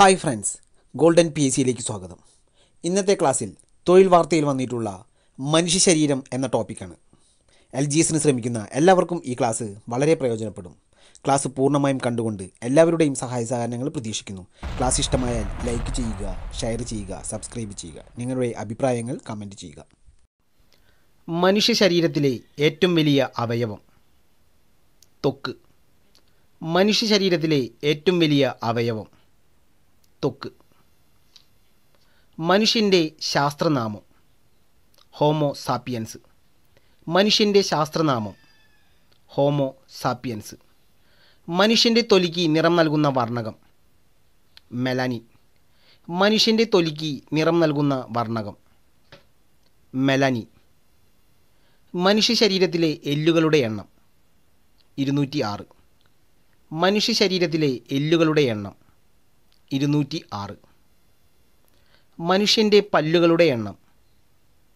hi friends golden P S സിയിലേക്ക് സ്വാഗതം ഇന്നത്തെ ക്ലാസ്സിൽ തൊഴിൽ വാർത്തയിൽ വന്നിട്ടുള്ള മനുഷ്യ ശരീരം എന്ന ടോപ്പിക്കാണ് എൽ ജി എസിന് ശ്രമിക്കുന്ന എല്ലാവർക്കും ഈ ക്ലാസ് വളരെ പ്രയോജനപ്പെടും ക്ലാസ് പൂർണ്ണമായും കണ്ടുകൊണ്ട് എല്ലാവരുടെയും സഹായ സഹകരണങ്ങൾ പ്രതീക്ഷിക്കുന്നു ക്ലാസ് ഇഷ്ടമായാൽ ലൈക്ക് ചെയ്യുക ഷെയർ ചെയ്യുക സബ്സ്ക്രൈബ് ചെയ്യുക നിങ്ങളുടെ അഭിപ്രായങ്ങൾ കമൻറ്റ് ചെയ്യുക മനുഷ്യ ശരീരത്തിലെ ഏറ്റവും വലിയ അവയവം തൊക്ക് മനുഷ്യ ശരീരത്തിലെ ഏറ്റവും വലിയ അവയവം തൊക്ക് മനുഷ്യൻ്റെ ശാസ്ത്രനാമം ഹോമോ സാപ്പിയൻസ് മനുഷ്യൻ്റെ ശാസ്ത്രനാമം ഹോമോ സാപ്പിയൻസ് മനുഷ്യൻ്റെ തൊലിക്ക് നിറം നൽകുന്ന വർണ്ണകം മെലാനിൻ മനുഷ്യൻ്റെ തൊലിക്ക് നിറം നൽകുന്ന വർണ്ണകം മെലാനിൻ മനുഷ്യ ശരീരത്തിലെ എല്ലുകളുടെ എണ്ണം ഇരുന്നൂറ്റി ആറ് മനുഷ്യ ശരീരത്തിലെ എല്ലുകളുടെ എണ്ണം ഇരുന്നൂറ്റി ആറ് മനുഷ്യൻ്റെ പല്ലുകളുടെ എണ്ണം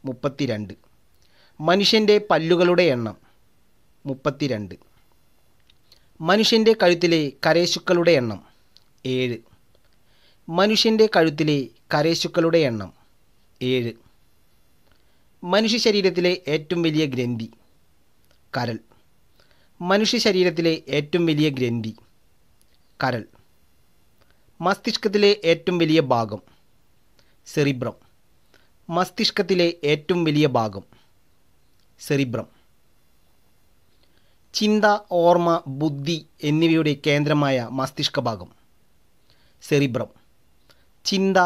മുപ്പത്തിരണ്ട് മനുഷ്യൻ്റെ പല്ലുകളുടെ എണ്ണം മുപ്പത്തിരണ്ട് മനുഷ്യൻ്റെ കഴുത്തിലെ കരേശുക്കളുടെ എണ്ണം ഏഴ് മനുഷ്യൻ്റെ കഴുത്തിലെ കരേശുക്കളുടെ എണ്ണം ഏഴ് മനുഷ്യ ശരീരത്തിലെ ഏറ്റവും വലിയ ഗ്രന്ഥി കരൾ മനുഷ്യ ശരീരത്തിലെ ഏറ്റവും വലിയ ഗ്രന്ഥി കരൾ മസ്തിഷ്കത്തിലെ ഏറ്റവും വലിയ ഭാഗം സെറിബ്രം മസ്തിഷ്കത്തിലെ ഏറ്റവും വലിയ ഭാഗം സെറിബ്രം ചിന്ത ഓർമ്മ ബുദ്ധി എന്നിവയുടെ കേന്ദ്രമായ മസ്തിഷ്ക ഭാഗം സെറിബ്രം ചിന്ത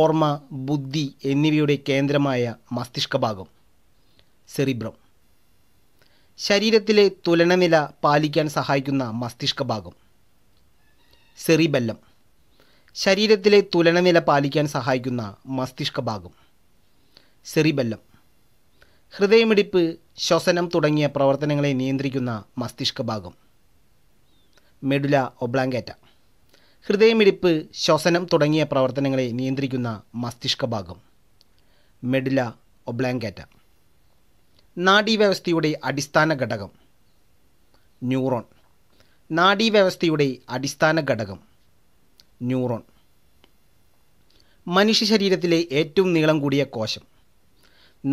ഓർമ്മ ബുദ്ധി എന്നിവയുടെ കേന്ദ്രമായ മസ്തിഷ്ക ഭാഗം സെറിബ്രം ശരീരത്തിലെ തുലനനില പാലിക്കാൻ സഹായിക്കുന്ന മസ്തിഷ്ക ഭാഗം സെറിബെല്ലം ശരീരത്തിലെ തുലനനില പാലിക്കാൻ സഹായിക്കുന്ന മസ്തിഷ്ക ഭാഗം സെറിബല്ലം ഹൃദയമിടിപ്പ് ശ്വസനം തുടങ്ങിയ പ്രവർത്തനങ്ങളെ നിയന്ത്രിക്കുന്ന മസ്തിഷ്ക ഭാഗം മെഡുല ഒബ്ലാങ്കേറ്റ ഹൃദയമിടിപ്പ് ശ്വസനം തുടങ്ങിയ പ്രവർത്തനങ്ങളെ നിയന്ത്രിക്കുന്ന മസ്തിഷ്ക ഭാഗം മെഡുല ഒബ്ലാങ്കേറ്റ നാഡീവ്യവസ്ഥയുടെ അടിസ്ഥാന ഘടകം ന്യൂറോൺ നാഡീവ്യവസ്ഥയുടെ അടിസ്ഥാന ഘടകം ന്യൂറോൺ മനുഷ്യ ശരീരത്തിലെ ഏറ്റവും നീളം കൂടിയ കോശം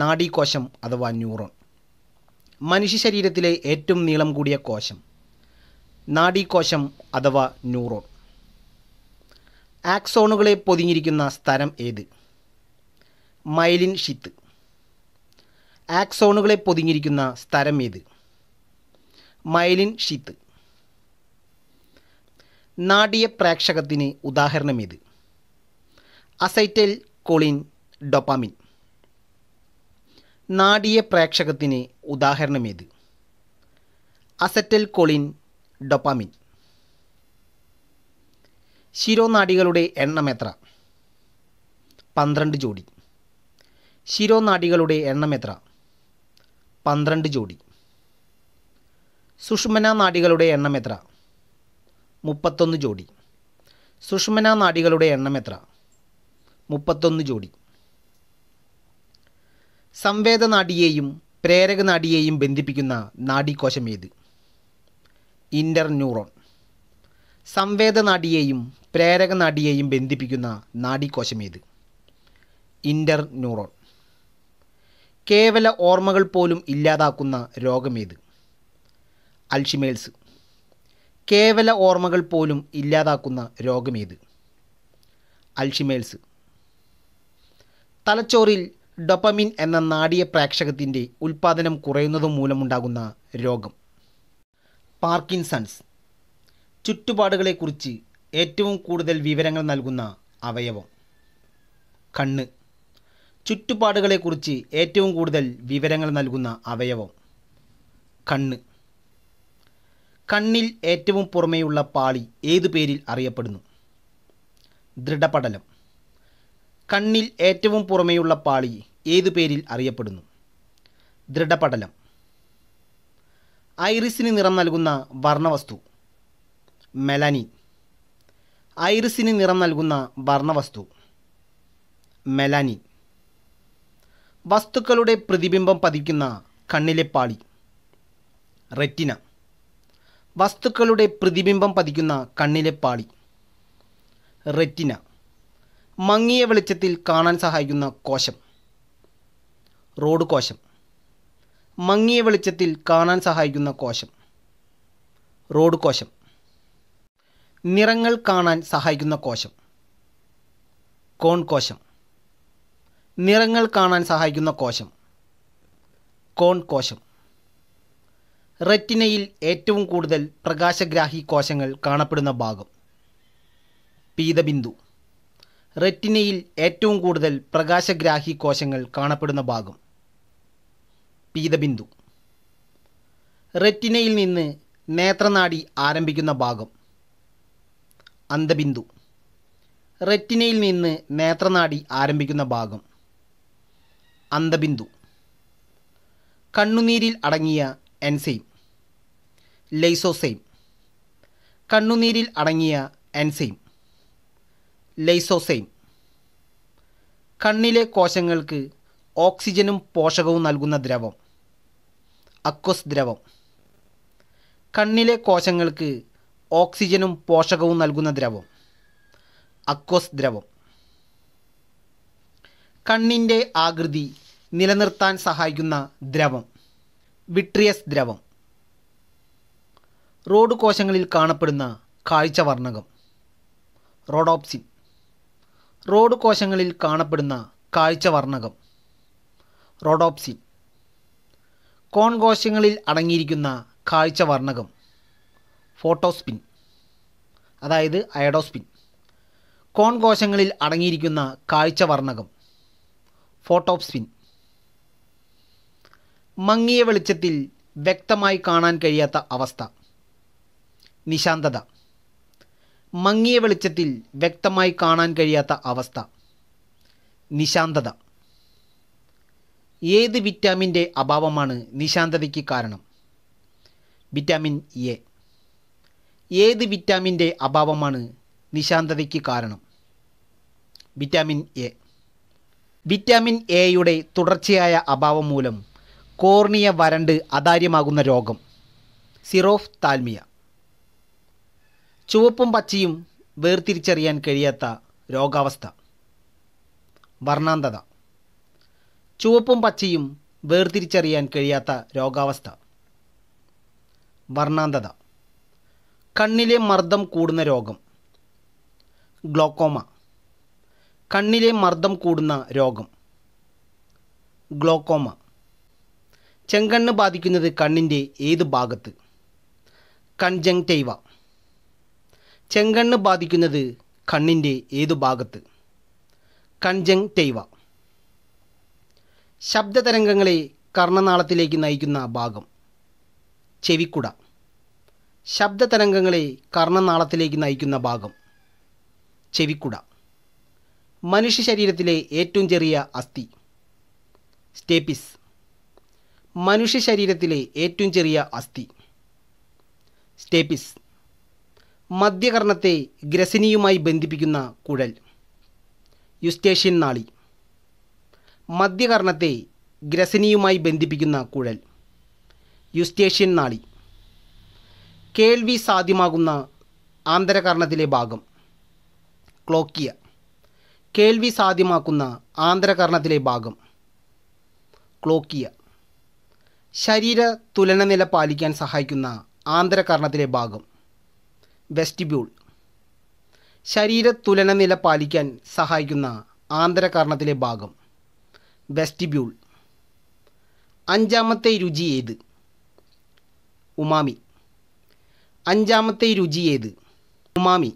നാഡീകോശം അഥവാ ന്യൂറോൺ മനുഷ്യ ശരീരത്തിലെ ഏറ്റവും നീളം കൂടിയ കോശം നാഡീകോശം അഥവാ ന്യൂറോൺ ആക്സോണുകളെ പൊതിഞ്ഞിരിക്കുന്ന സ്ഥലം ഏത് മൈലിൻ ഷിത്ത് ആക്സോണുകളെ പൊതിഞ്ഞിരിക്കുന്ന സ്ഥലം ഏത് മൈലിൻ ഷിത്ത് നാടിയ പ്രേക്ഷകത്തിന് ഉദാഹരണം ഇത് അസൈറ്റൽ കോളിൻ ഡൊപ്പാമിൻ നാടിയ പ്രേക്ഷകത്തിന് ഉദാഹരണം ഇത് അസറ്റൽ കോളിൻ ഡൊപ്പാമിൻ ശിരോനാടികളുടെ എണ്ണം എത്ര പന്ത്രണ്ട് ജോഡി ശിരോനാടികളുടെ എണ്ണം എത്ര പന്ത്രണ്ട് ജോഡി സുഷുമന നാടികളുടെ എണ്ണം എത്ര മുപ്പത്തൊന്ന് ജോഡി സുഷ്മന നാടികളുടെ എണ്ണം എത്ര മുപ്പത്തൊന്ന് ജോഡി സംവേദ നാടിയെയും പ്രേരക നാടിയെയും ബന്ധിപ്പിക്കുന്ന നാഡീകോശം ഏത് ഇൻ്റർ ന്യൂറോൺ സംവേദ നാടിയെയും പ്രേരക നാടിയെയും ബന്ധിപ്പിക്കുന്ന നാഡീകോശം ഏത് ഇൻ്റർ ന്യൂറോൺ കേവല ഓർമ്മകൾ പോലും ഇല്ലാതാക്കുന്ന രോഗമേത് അൽഷിമേൽസ് കേവല ഓർമ്മകൾ പോലും ഇല്ലാതാക്കുന്ന രോഗമേത് അൽഷിമേൽസ് തലച്ചോറിൽ ഡൊപ്പമിൻ എന്ന നാടിയ പ്രേക്ഷകത്തിൻ്റെ ഉൽപ്പാദനം കുറയുന്നതും മൂലമുണ്ടാകുന്ന രോഗം പാർക്കിൻസൺസ് ചുറ്റുപാടുകളെക്കുറിച്ച് ഏറ്റവും കൂടുതൽ വിവരങ്ങൾ നൽകുന്ന അവയവം കണ്ണ് ചുറ്റുപാടുകളെക്കുറിച്ച് ഏറ്റവും കൂടുതൽ വിവരങ്ങൾ നൽകുന്ന അവയവം കണ്ണ് കണ്ണിൽ ഏറ്റവും പുറമേയുള്ള പാളി ഏതു പേരിൽ അറിയപ്പെടുന്നു ദൃഢപടലം കണ്ണിൽ ഏറ്റവും പുറമേയുള്ള പാളി ഏതു പേരിൽ അറിയപ്പെടുന്നു ദൃഢപടലം ഐറിസിന് നിറം നൽകുന്ന വർണ്ണവസ്തു മെലനിൻ ഐറിസിന് നിറം നൽകുന്ന വർണ്ണവസ്തു മെലാനി വസ്തുക്കളുടെ പ്രതിബിംബം പതിക്കുന്ന കണ്ണിലെ പാളി റെറ്റിന വസ്തുക്കളുടെ പ്രതിബിംബം പതിക്കുന്ന കണ്ണിലെ പാളി റെറ്റിന മങ്ങിയ വെളിച്ചത്തിൽ കാണാൻ സഹായിക്കുന്ന കോശം റോഡ് കോശം മങ്ങിയ വെളിച്ചത്തിൽ കാണാൻ സഹായിക്കുന്ന കോശം റോഡ് കോശം നിറങ്ങൾ കാണാൻ സഹായിക്കുന്ന കോശം കോൺ കോശം നിറങ്ങൾ കാണാൻ സഹായിക്കുന്ന കോശം കോൺ കോശം റെറ്റിനയിൽ ഏറ്റവും കൂടുതൽ പ്രകാശഗ്രാഹി കോശങ്ങൾ കാണപ്പെടുന്ന ഭാഗം പീതബിന്ദു റെറ്റിനയിൽ ഏറ്റവും കൂടുതൽ പ്രകാശഗ്രാഹി കോശങ്ങൾ കാണപ്പെടുന്ന ഭാഗം പീതബിന്ദു റെറ്റിനയിൽ നിന്ന് നേത്രനാടി ആരംഭിക്കുന്ന ഭാഗം അന്തബിന്ദു റെറ്റിനയിൽ നിന്ന് നേത്രനാടി ആരംഭിക്കുന്ന ഭാഗം അന്തബിന്ദു കണ്ണുനീരിൽ അടങ്ങിയ എൻസൈം ലൈസോസൈം കണ്ണുനീരിൽ അടങ്ങിയ എൻസൈം ലൈസോസൈം കണ്ണിലെ കോശങ്ങൾക്ക് ഓക്സിജനും പോഷകവും നൽകുന്ന ദ്രവം അക്വസ് ദ്രവം കണ്ണിലെ കോശങ്ങൾക്ക് ഓക്സിജനും പോഷകവും നൽകുന്ന ദ്രവം അക്വസ് ദ്രവം കണ്ണിൻ്റെ ആകൃതി നിലനിർത്താൻ സഹായിക്കുന്ന ദ്രവം വിട്രിയസ് ദ്രവം റോഡ് കോശങ്ങളിൽ കാണപ്പെടുന്ന കാഴ്ചവർണകം റോഡോപ്സിൻ റോഡ് കോശങ്ങളിൽ കാണപ്പെടുന്ന കാഴ്ചവർണകം റോഡോപ്സിൻ കോൺ കോശങ്ങളിൽ അടങ്ങിയിരിക്കുന്ന കാഴ്ചവർണകം ഫോട്ടോസ്പിൻ അതായത് അയഡോസ്പിൻ കോൺ കോശങ്ങളിൽ അടങ്ങിയിരിക്കുന്ന കാഴ്ചവർണകം ഫോട്ടോപ്സ്പിൻ മങ്ങിയ വെളിച്ചത്തിൽ വ്യക്തമായി കാണാൻ കഴിയാത്ത അവസ്ഥ നിശാന്തത മങ്ങിയ വെളിച്ചത്തിൽ വ്യക്തമായി കാണാൻ കഴിയാത്ത അവസ്ഥ നിശാന്തത ഏത് വിറ്റാമിൻ്റെ അഭാവമാണ് നിശാന്തതയ്ക്ക് കാരണം വിറ്റാമിൻ എ ഏത് വിറ്റാമിൻ്റെ അഭാവമാണ് നിശാന്തതയ്ക്ക് കാരണം വിറ്റാമിൻ എ വിറ്റാമിൻ എയുടെ തുടർച്ചയായ അഭാവം മൂലം കോർണിയ വരണ്ട് അതാര്യമാകുന്ന രോഗം സിറോഫ് താൽമിയ ചുവപ്പും പച്ചയും വേർതിരിച്ചറിയാൻ കഴിയാത്ത രോഗാവസ്ഥ വർണ്ണാന്തത ചുവപ്പും പച്ചയും വേർതിരിച്ചറിയാൻ കഴിയാത്ത രോഗാവസ്ഥ വർണ്ണാന്തത കണ്ണിലെ മർദ്ദം കൂടുന്ന രോഗം ഗ്ലോക്കോമ കണ്ണിലെ മർദ്ദം കൂടുന്ന രോഗം ഗ്ലോക്കോമ ചെങ്കണ്ണ് ബാധിക്കുന്നത് കണ്ണിൻ്റെ ഏത് ഭാഗത്ത് ടൈവ ചെങ്കണ്ണ് ബാധിക്കുന്നത് കണ്ണിൻ്റെ ഏതു ഭാഗത്ത് ടൈവ ശബ്ദതരംഗങ്ങളെ കർണനാളത്തിലേക്ക് നയിക്കുന്ന ഭാഗം ചെവിക്കുട ശബ്ദതരംഗങ്ങളെ കർണനാളത്തിലേക്ക് നയിക്കുന്ന ഭാഗം ചെവിക്കുട മനുഷ്യ ശരീരത്തിലെ ഏറ്റവും ചെറിയ അസ്ഥി സ്റ്റേപ്പിസ് മനുഷ്യ ശരീരത്തിലെ ഏറ്റവും ചെറിയ അസ്ഥി സ്റ്റേപ്പിസ് മധ്യകർണത്തെ ഗ്രസനിയുമായി ബന്ധിപ്പിക്കുന്ന കുഴൽ യുസ്റ്റേഷ്യൻ നാളി മധ്യകർണത്തെ ഗ്രസനിയുമായി ബന്ധിപ്പിക്കുന്ന കുഴൽ യുസ്റ്റേഷ്യൻ നാളി കേൾവി സാധ്യമാകുന്ന ആന്തരകർണത്തിലെ ഭാഗം ക്ലോക്കിയ കേൾവി സാധ്യമാക്കുന്ന ആന്തരകർണത്തിലെ ഭാഗം ക്ലോക്കിയ ശരീര തുലനനില പാലിക്കാൻ സഹായിക്കുന്ന ആന്തരകർണത്തിലെ ഭാഗം വെസ്റ്റിബ്യൂൾ ശരീര തുലനനില പാലിക്കാൻ സഹായിക്കുന്ന ആന്തരകർണത്തിലെ ഭാഗം വെസ്റ്റിബ്യൂൾ അഞ്ചാമത്തെ രുചി ഏത് ഉമാമി അഞ്ചാമത്തെ രുചി ഏത് ഉമാമി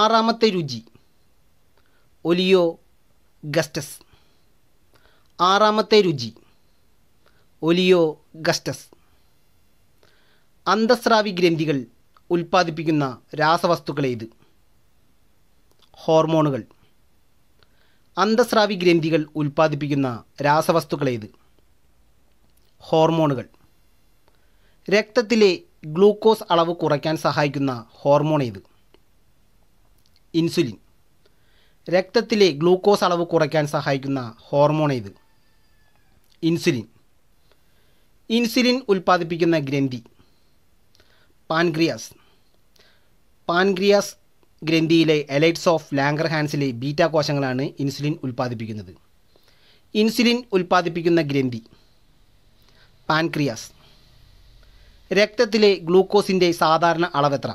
ആറാമത്തെ രുചി ഒലിയോ ഗസ്റ്റസ് ആറാമത്തെ രുചി ഒലിയോ ഗസ്റ്റസ് അന്തസ്രാവി ഗ്രന്ഥികൾ ഉൽപ്പാദിപ്പിക്കുന്ന രാസവസ്തുക്കളേത് ഹോർമോണുകൾ അന്തസ്രാവി ഗ്രന്ഥികൾ ഉൽപ്പാദിപ്പിക്കുന്ന രാസവസ്തുക്കളേത് ഹോർമോണുകൾ രക്തത്തിലെ ഗ്ലൂക്കോസ് അളവ് കുറയ്ക്കാൻ സഹായിക്കുന്ന ഹോർമോൺ ഏത് ഇൻസുലിൻ രക്തത്തിലെ ഗ്ലൂക്കോസ് അളവ് കുറയ്ക്കാൻ സഹായിക്കുന്ന ഹോർമോൺ ഏത് ഇൻസുലിൻ ഇൻസുലിൻ ഉൽപ്പാദിപ്പിക്കുന്ന ഗ്രന്ഥി പാൻക്രിയാസ് പാൻക്രിയാസ് ഗ്രന്ഥിയിലെ എലൈറ്റ്സ് ഓഫ് ലാംഗർ ഹാൻസിലെ ബീറ്റ കോശങ്ങളാണ് ഇൻസുലിൻ ഉൽപ്പാദിപ്പിക്കുന്നത് ഇൻസുലിൻ ഉൽപ്പാദിപ്പിക്കുന്ന ഗ്രന്ഥി പാൻക്രിയാസ് രക്തത്തിലെ ഗ്ലൂക്കോസിൻ്റെ സാധാരണ അളവെത്ര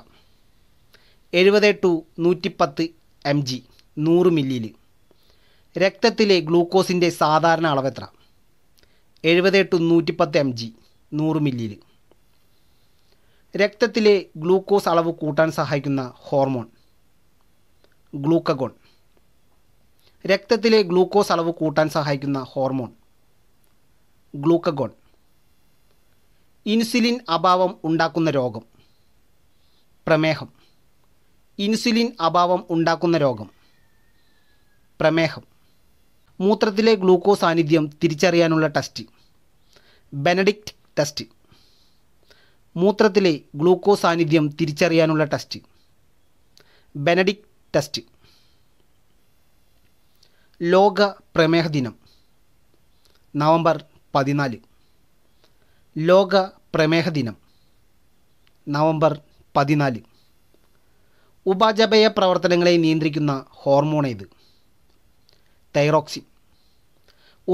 എഴുപത് ടു നൂറ്റിപ്പത്ത് എം ജി നൂറ് മില്ലിയിൽ രക്തത്തിലെ ഗ്ലൂക്കോസിൻ്റെ സാധാരണ അളവെത്ര എഴുപത് ടു പത്ത് എം ജി നൂറ് മില്ലിയിൽ രക്തത്തിലെ ഗ്ലൂക്കോസ് അളവ് കൂട്ടാൻ സഹായിക്കുന്ന ഹോർമോൺ ഗ്ലൂക്കഗോൺ രക്തത്തിലെ ഗ്ലൂക്കോസ് അളവ് കൂട്ടാൻ സഹായിക്കുന്ന ഹോർമോൺ ഗ്ലൂക്കഗോൺ ഇൻസുലിൻ അഭാവം ഉണ്ടാക്കുന്ന രോഗം പ്രമേഹം ഇൻസുലിൻ അഭാവം ഉണ്ടാക്കുന്ന രോഗം പ്രമേഹം മൂത്രത്തിലെ ഗ്ലൂക്കോസ് സാന്നിധ്യം തിരിച്ചറിയാനുള്ള ടെസ്റ്റ് ബെനഡിക്റ്റ് ടെസ്റ്റ് മൂത്രത്തിലെ ഗ്ലൂക്കോസ് സാന്നിധ്യം തിരിച്ചറിയാനുള്ള ടെസ്റ്റ് ബെനഡിക്റ്റ് ടെസ്റ്റ് ലോക പ്രമേഹ ദിനം നവംബർ പതിനാല് ലോക പ്രമേഹ ദിനം നവംബർ പതിനാല് ഉപാജപയ പ്രവർത്തനങ്ങളെ നിയന്ത്രിക്കുന്ന ഹോർമോൺ ഇത് തൈറോക്സിൻ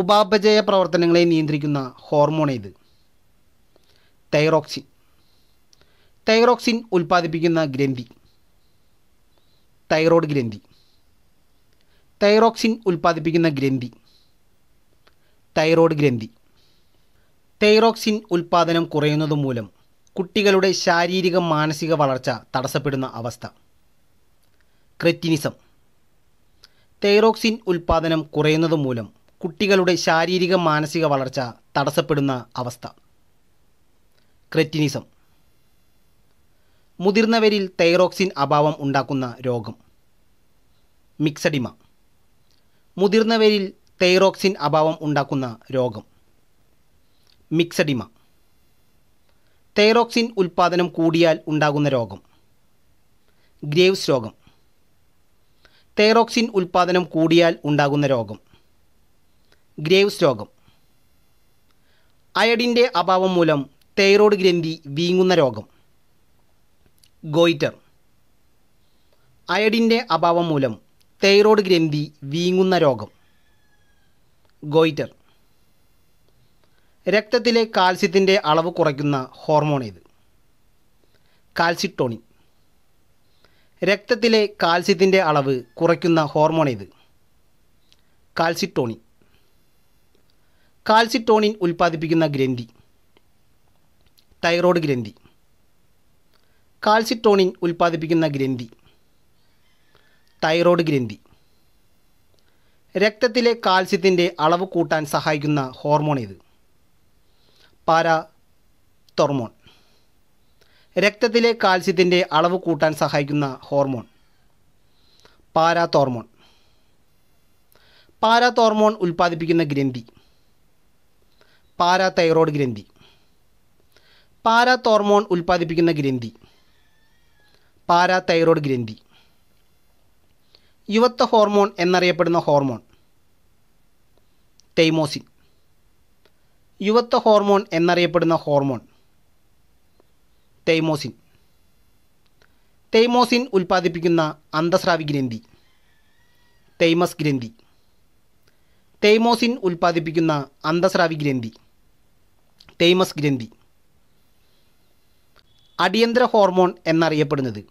ഉപാപചയ പ്രവർത്തനങ്ങളെ നിയന്ത്രിക്കുന്ന ഹോർമോൺ ഇത് തൈറോക്സിൻ തൈറോക്സിൻ ഉൽപ്പാദിപ്പിക്കുന്ന ഗ്രന്ഥി തൈറോയ്ഡ് ഗ്രന്ഥി തൈറോക്സിൻ ഉൽപ്പാദിപ്പിക്കുന്ന ഗ്രന്ഥി തൈറോയ്ഡ് ഗ്രന്ഥി തൈറോക്സിൻ ഉൽപ്പാദനം കുറയുന്നത് മൂലം കുട്ടികളുടെ ശാരീരിക മാനസിക വളർച്ച തടസ്സപ്പെടുന്ന അവസ്ഥ ക്രെറ്റിനിസം തൈറോക്സിൻ ഉൽപ്പാദനം കുറയുന്നത് മൂലം കുട്ടികളുടെ ശാരീരിക മാനസിക വളർച്ച തടസ്സപ്പെടുന്ന അവസ്ഥ ക്രെറ്റിനിസം മുതിർന്നവരിൽ തൈറോക്സിൻ അഭാവം ഉണ്ടാക്കുന്ന രോഗം മിക്സഡിമ മുതിർന്നവരിൽ തൈറോക്സിൻ അഭാവം ഉണ്ടാക്കുന്ന രോഗം മിക്സഡിമ തൈറോക്സിൻ ഉൽപ്പാദനം കൂടിയാൽ ഉണ്ടാകുന്ന രോഗം ഗ്രേവ്സ് രോഗം തൈറോക്സിൻ ഉൽപ്പാദനം കൂടിയാൽ ഉണ്ടാകുന്ന രോഗം ഗ്രേവ്സ് രോഗം അയഡിൻ്റെ അഭാവം മൂലം തൈറോയ്ഡ് ഗ്രന്ഥി വീങ്ങുന്ന രോഗം ഗോയിറ്റർ അയഡിൻ്റെ അഭാവം മൂലം തൈറോയ്ഡ് ഗ്രന്ഥി വീങ്ങുന്ന രോഗം ഗോയിറ്റർ രക്തത്തിലെ കാൽസ്യത്തിൻ്റെ അളവ് കുറയ്ക്കുന്ന ഹോർമോണേത് കാൽസിട്ടോണിൻ രക്തത്തിലെ കാൽസ്യത്തിൻ്റെ അളവ് കുറയ്ക്കുന്ന ഹോർമോണേത് കാൽസിട്ടോണിൻ കാൽസിറ്റോണിൻ ഉൽപ്പാദിപ്പിക്കുന്ന ഗ്രന്ഥി തൈറോയ്ഡ് ഗ്രന്ഥി കാൽസിറ്റോണിൻ ഉൽപ്പാദിപ്പിക്കുന്ന ഗ്രന്ഥി തൈറോയ്ഡ് ഗ്രന്ഥി രക്തത്തിലെ കാൽസ്യത്തിൻ്റെ അളവ് കൂട്ടാൻ സഹായിക്കുന്ന ഹോർമോൺ ഇത് പാരാ തൊർമോൺ രക്തത്തിലെ കാൽസ്യത്തിൻ്റെ അളവ് കൂട്ടാൻ സഹായിക്കുന്ന ഹോർമോൺ പാരാതോർമോൺ പാരാതോർമോൺ ഉൽപ്പാദിപ്പിക്കുന്ന ഗ്രന്ഥി പാരാതൈറോയ്ഡ് ഗ്രന്ഥി പാരാതോർമോൺ ഉൽപ്പാദിപ്പിക്കുന്ന ഗ്രന്ഥി പാരാതൈറോയ്ഡ് ഗ്രന്ഥി യുവത്വ ഹോർമോൺ എന്നറിയപ്പെടുന്ന ഹോർമോൺ തെയ്മോസിൻ യുവത്വ ഹോർമോൺ എന്നറിയപ്പെടുന്ന ഹോർമോൺ തെയ്മോസിൻ തെയ്മോസിൻ ഉൽപ്പാദിപ്പിക്കുന്ന അന്തസ്രാവി ഗ്രന്ഥി തെയ്മസ് ഗ്രന്ഥി തെയ്മോസിൻ ഉൽപ്പാദിപ്പിക്കുന്ന അന്തസ്രാവി ഗ്രന്ഥി തേമസ് ഗ്രന്ഥി അടിയന്തര ഹോർമോൺ എന്നറിയപ്പെടുന്നത്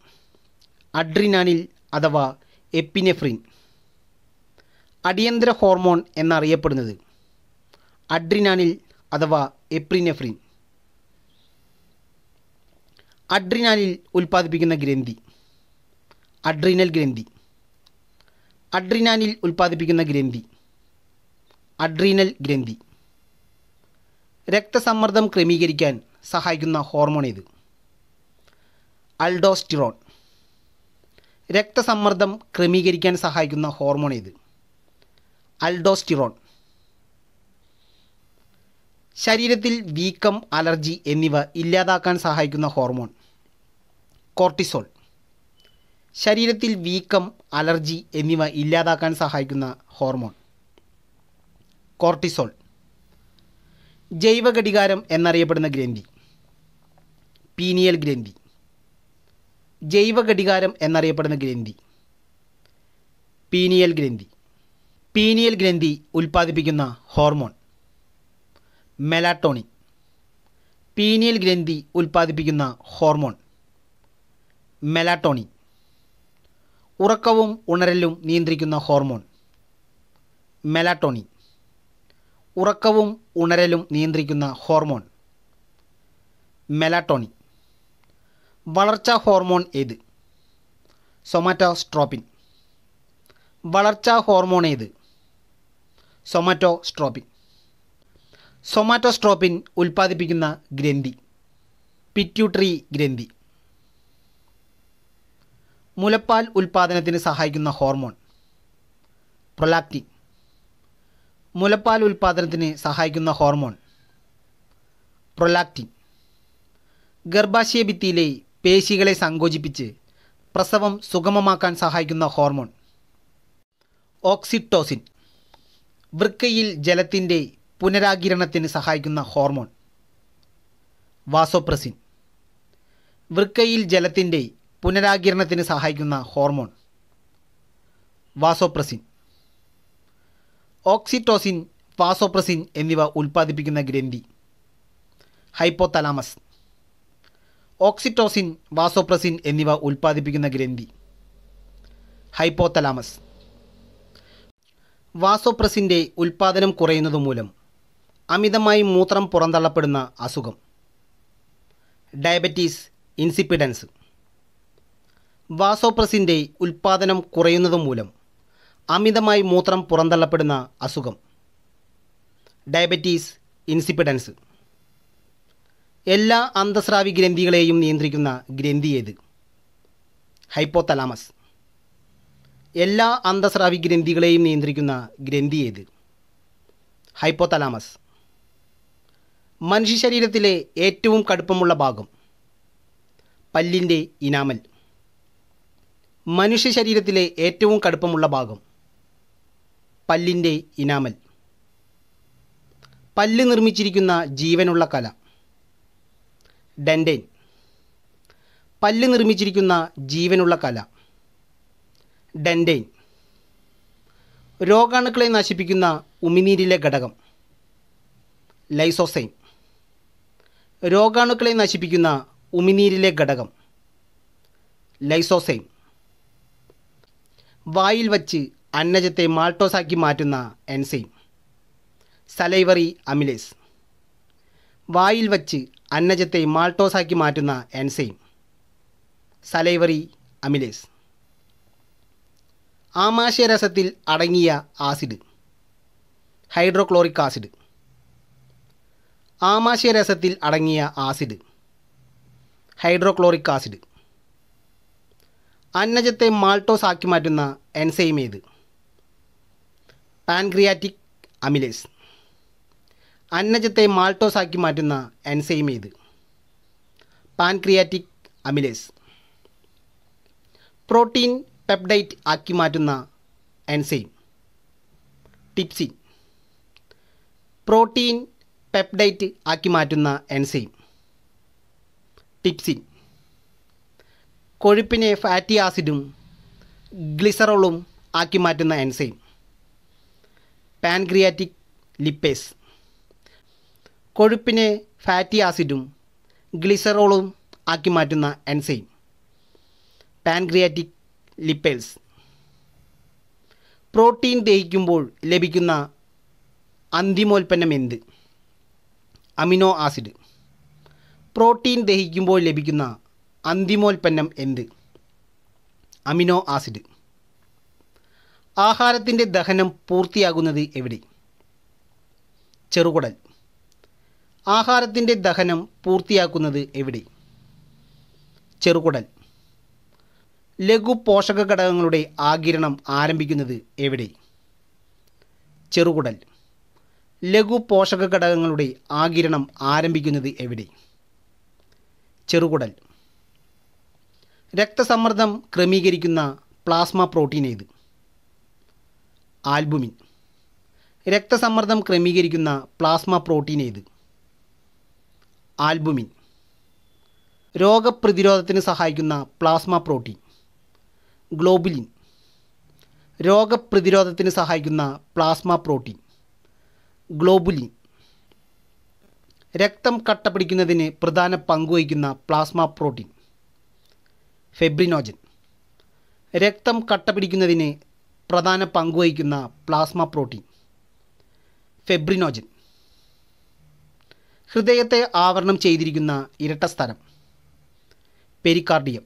അഡ്രിനാനിൽ അഥവാ എപ്പിനെഫ്രിൻ അടിയന്തര ഹോർമോൺ എന്നറിയപ്പെടുന്നത് അഡ്രിനാനിൽ അഥവാ എപ്രിനെഫ്രിൻ അഡ്രിനാനിൽ ഉൽപ്പാദിപ്പിക്കുന്ന ഗ്രന്ഥി അഡ്രിനൽ ഗ്രന്ഥി അഡ്രിനാനിൽ ഉൽപ്പാദിപ്പിക്കുന്ന ഗ്രന്ഥി അഡ്രീനൽ ഗ്രന്ഥി രക്തസമ്മർദ്ദം ക്രമീകരിക്കാൻ സഹായിക്കുന്ന ഹോർമോൺ ഇത് അൾഡോസ്റ്റിറോൺ രക്തസമ്മർദ്ദം ക്രമീകരിക്കാൻ സഹായിക്കുന്ന ഹോർമോൺ ഇത് അൾഡോസ്റ്റിറോൺ ശരീരത്തിൽ വീക്കം അലർജി എന്നിവ ഇല്ലാതാക്കാൻ സഹായിക്കുന്ന ഹോർമോൺ കോർട്ടിസോൾ ശരീരത്തിൽ വീക്കം അലർജി എന്നിവ ഇല്ലാതാക്കാൻ സഹായിക്കുന്ന ഹോർമോൺ കോർട്ടിസോൾ ജൈവ ഘടികാരം എന്നറിയപ്പെടുന്ന ഗ്രന്ഥി പീനിയൽ ഗ്രന്ഥി ജൈവ ഘടികാരം എന്നറിയപ്പെടുന്ന ഗ്രന്ഥി പീനിയൽ ഗ്രന്ഥി പീനിയൽ ഗ്രന്ഥി ഉൽപ്പാദിപ്പിക്കുന്ന ഹോർമോൺ മെലാട്ടോണിൻ പീനിയൽ ഗ്രന്ഥി ഉൽപ്പാദിപ്പിക്കുന്ന ഹോർമോൺ മെലാട്ടോണിൻ ഉറക്കവും ഉണരലും നിയന്ത്രിക്കുന്ന ഹോർമോൺ മെലാട്ടോണിൻ ഉറക്കവും ഉണരലും നിയന്ത്രിക്കുന്ന ഹോർമോൺ മെലാട്ടോണി വളർച്ചാ ഹോർമോൺ ഏത് സൊമാറ്റോസ്ട്രോപ്പിൻ വളർച്ചാ ഹോർമോൺ ഏത് സൊമാറ്റോസ്ട്രോപ്പിൻ സൊമാറ്റോസ്ട്രോപ്പിൻ ഉൽപ്പാദിപ്പിക്കുന്ന ഗ്രന്ഥി പിറ്റ്യൂട്ടറി ഗ്രന്ഥി മുലപ്പാൽ ഉൽപ്പാദനത്തിന് സഹായിക്കുന്ന ഹോർമോൺ പ്രൊലാക്റ്റിൻ മുലപ്പാൽ ഉൽപ്പാദനത്തിന് സഹായിക്കുന്ന ഹോർമോൺ പ്രൊലാക്റ്റിൻ ഗർഭാശയ ഭിത്തിയിലെ പേശികളെ സങ്കോചിപ്പിച്ച് പ്രസവം സുഗമമാക്കാൻ സഹായിക്കുന്ന ഹോർമോൺ ഓക്സിറ്റോസിൻ വൃക്കയിൽ ജലത്തിൻ്റെ പുനരാകിരണത്തിന് സഹായിക്കുന്ന ഹോർമോൺ വാസോപ്രസിൻ വൃക്കയിൽ ജലത്തിൻ്റെ പുനരാകിരണത്തിന് സഹായിക്കുന്ന ഹോർമോൺ വാസോപ്രസിൻ ഓക്സിറ്റോസിൻ വാസോപ്രസിൻ എന്നിവ ഉൽപ്പാദിപ്പിക്കുന്ന ഗ്രന്ഥി ഹൈപ്പോതലാമസ് ഓക്സിറ്റോസിൻ വാസോപ്രസിൻ എന്നിവ ഉൽപ്പാദിപ്പിക്കുന്ന ഗ്രന്ഥി ഹൈപ്പോതലാമസ് വാസോപ്രസിൻ്റെ ഉൽപ്പാദനം കുറയുന്നത് മൂലം അമിതമായി മൂത്രം പുറന്തള്ളപ്പെടുന്ന അസുഖം ഡയബറ്റീസ് ഇൻസിപ്പിഡൻസ് വാസോപ്രസിൻ്റെ ഉൽപ്പാദനം കുറയുന്നത് മൂലം അമിതമായി മൂത്രം പുറന്തള്ളപ്പെടുന്ന അസുഖം ഡയബറ്റീസ് ഇൻസിപ്പിഡൻസ് എല്ലാ അന്തസ്രാവി ഗ്രന്ഥികളെയും നിയന്ത്രിക്കുന്ന ഗ്രന്ഥി ഏത് ഹൈപ്പോതലാമസ് എല്ലാ അന്തസ്രാവി ഗ്രന്ഥികളെയും നിയന്ത്രിക്കുന്ന ഗ്രന്ഥി ഏത് ഹൈപ്പോതലാമസ് മനുഷ്യ ശരീരത്തിലെ ഏറ്റവും കടുപ്പമുള്ള ഭാഗം പല്ലിൻ്റെ ഇനാമൽ മനുഷ്യ ശരീരത്തിലെ ഏറ്റവും കടുപ്പമുള്ള ഭാഗം പല്ലിൻ്റെ ഇനാമൽ പല്ല് നിർമ്മിച്ചിരിക്കുന്ന ജീവനുള്ള കല ഡെൻഡൈൻ പല്ല് നിർമ്മിച്ചിരിക്കുന്ന ജീവനുള്ള കല ഡെൻഡൈൻ രോഗാണുക്കളെ നശിപ്പിക്കുന്ന ഉമിനീരിലെ ഘടകം ലൈസോസൈൻ രോഗാണുക്കളെ നശിപ്പിക്കുന്ന ഉമിനീരിലെ ഘടകം ലൈസോസൈൻ വായിൽ വച്ച് അന്നജത്തെ മാൾട്ടോസാക്കി മാറ്റുന്ന എൻസൈം സലൈവറി അമിലേസ് വായിൽ വച്ച് അന്നജത്തെ മാൾട്ടോസാക്കി മാറ്റുന്ന എൻസൈം സലൈവറി അമിലേസ് ആമാശയരസത്തിൽ അടങ്ങിയ ആസിഡ് ഹൈഡ്രോക്ലോറിക് ആസിഡ് ആമാശയരസത്തിൽ അടങ്ങിയ ആസിഡ് ഹൈഡ്രോക്ലോറിക് ആസിഡ് അന്നജത്തെ മാൾട്ടോസാക്കി മാറ്റുന്ന എൻസൈം ഏത് പാൻക്രിയാറ്റിക് അമിലേസ് അന്നജത്തെ മാൾട്ടോസാക്കി മാറ്റുന്ന എൻസൈം ഇത് പാൻക്രിയാറ്റിക് അമിലേസ് പ്രോട്ടീൻ പെപ്ഡൈറ്റ് ആക്കി മാറ്റുന്ന എൻസൈം ടിപ്സിൻ പ്രോട്ടീൻ പെപ്ഡൈറ്റ് ആക്കി മാറ്റുന്ന എൻസൈം ടിപ്സിൻ കൊഴുപ്പിനെ ഫാറ്റി ആസിഡും ഗ്ലിസറോളും ആക്കി മാറ്റുന്ന എൻസൈം പാൻക്രിയാറ്റിക് ലിപ്പേസ് കൊഴുപ്പിനെ ഫാറ്റി ആസിഡും ഗ്ലിസറോളും ആക്കി മാറ്റുന്ന എൻസൈം പാൻക്രിയാറ്റിക് ലിപ്പേൽസ് പ്രോട്ടീൻ ദഹിക്കുമ്പോൾ ലഭിക്കുന്ന അന്തിമോൽപ്പന്നം എന്ത് അമിനോ ആസിഡ് പ്രോട്ടീൻ ദഹിക്കുമ്പോൾ ലഭിക്കുന്ന അന്തിമോൽപ്പന്നം എന്ത് അമിനോ ആസിഡ് ആഹാരത്തിൻ്റെ ദഹനം പൂർത്തിയാകുന്നത് എവിടെ ചെറുകുടൽ ആഹാരത്തിൻ്റെ ദഹനം പൂർത്തിയാക്കുന്നത് എവിടെ ചെറുകുടൽ ലഘു പോഷക ഘടകങ്ങളുടെ ആകിരണം ആരംഭിക്കുന്നത് എവിടെ ചെറുകുടൽ ലഘു പോഷക ഘടകങ്ങളുടെ ആകിരണം ആരംഭിക്കുന്നത് എവിടെ ചെറുകുടൽ രക്തസമ്മർദ്ദം ക്രമീകരിക്കുന്ന പ്ലാസ്മ പ്രോട്ടീൻ ഏത് ആൽബുമിൻ രക്തസമ്മർദ്ദം ക്രമീകരിക്കുന്ന പ്ലാസ്മ പ്രോട്ടീൻ ഏത് ആൽബുമിൻ രോഗപ്രതിരോധത്തിന് സഹായിക്കുന്ന പ്ലാസ്മ പ്രോട്ടീൻ ഗ്ലോബുലിൻ രോഗപ്രതിരോധത്തിന് സഹായിക്കുന്ന പ്ലാസ്മ പ്രോട്ടീൻ ഗ്ലോബുലിൻ രക്തം കട്ട പിടിക്കുന്നതിന് പ്രധാന പങ്കുവഹിക്കുന്ന പ്ലാസ്മ പ്രോട്ടീൻ ഫെബ്രിനോജൻ രക്തം കട്ട പിടിക്കുന്നതിന് പ്രധാന പങ്കുവഹിക്കുന്ന പ്ലാസ്മ പ്രോട്ടീൻ ഫെബ്രിനോജൻ ഹൃദയത്തെ ആവരണം ചെയ്തിരിക്കുന്ന ഇരട്ട സ്ഥലം പെരിക്കാർഡിയം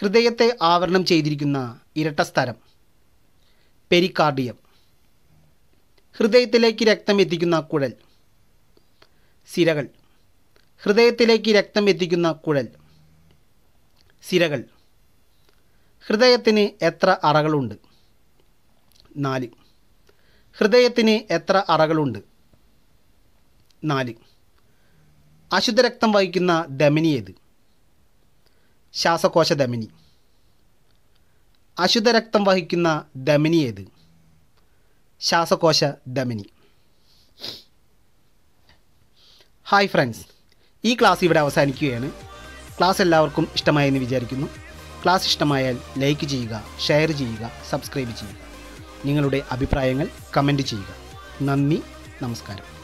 ഹൃദയത്തെ ആവരണം ചെയ്തിരിക്കുന്ന ഇരട്ട സ്ഥലം പെരിക്കാർഡിയം ഹൃദയത്തിലേക്ക് രക്തം എത്തിക്കുന്ന കുഴൽ സിരകൾ ഹൃദയത്തിലേക്ക് രക്തം എത്തിക്കുന്ന കുഴൽ സിരകൾ ഹൃദയത്തിന് എത്ര അറകളുണ്ട് നാല് ഹൃദയത്തിന് എത്ര അറകളുണ്ട് നാല് അശുദ്ധരക്തം വഹിക്കുന്ന ധമനി ഏത് ശ്വാസകോശ ധമനി അശുദ്ധരക്തം വഹിക്കുന്ന ധമനി ഏത് ശ്വാസകോശ ധമനി ഹായ് ഫ്രണ്ട്സ് ഈ ക്ലാസ് ഇവിടെ അവസാനിക്കുകയാണ് ക്ലാസ് എല്ലാവർക്കും ഇഷ്ടമായെന്ന് വിചാരിക്കുന്നു ക്ലാസ് ഇഷ്ടമായാൽ ലൈക്ക് ചെയ്യുക ഷെയർ ചെയ്യുക സബ്സ്ക്രൈബ് ചെയ്യുക നിങ്ങളുടെ അഭിപ്രായങ്ങൾ കമൻറ്റ് ചെയ്യുക നന്ദി നമസ്കാരം